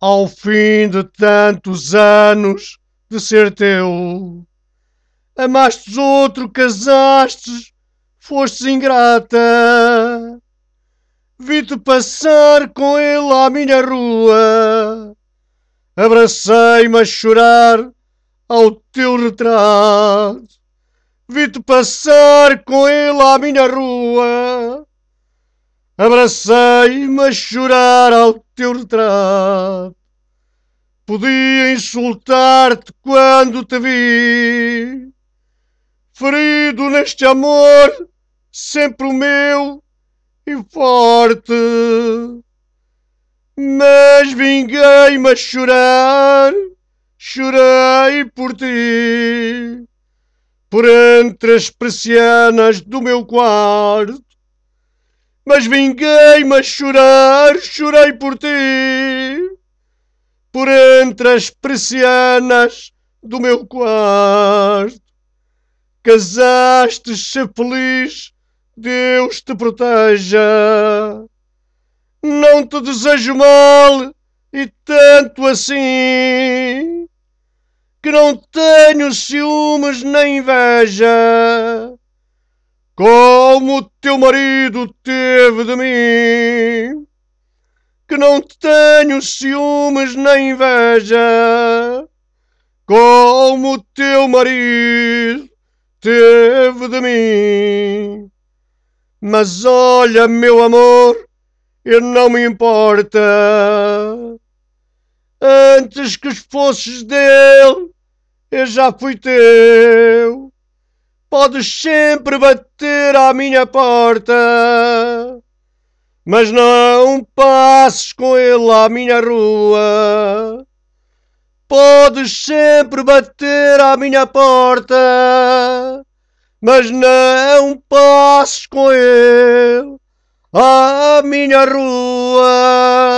ao fim de tantos anos de ser teu. Amastes outro, casastes, fostes ingrata. Vi-te passar com ele à minha rua. Abracei-me a chorar ao teu retrato. Vi-te passar com ele à minha rua. Abracei-me a chorar ao teu retrato. Podia insultar-te quando te vi. Ferido neste amor, sempre o meu e forte. Mas vinguei-me a chorar, chorei por ti. Por entre as persianas do meu quarto mas vinguei-me a chorar, chorei por ti, por entre as persianas do meu quarto. Casaste, se feliz, Deus te proteja. Não te desejo mal e tanto assim que não tenho ciúmes nem inveja. Com como teu marido teve de mim, que não tenho ciúmes nem inveja, como teu marido teve de mim. Mas olha, meu amor, eu não me importa. Antes que os fosses dele, eu já fui teu Podes sempre bater à minha porta, mas não passes com ele à minha rua. Podes sempre bater à minha porta, mas não passes com ele à minha rua.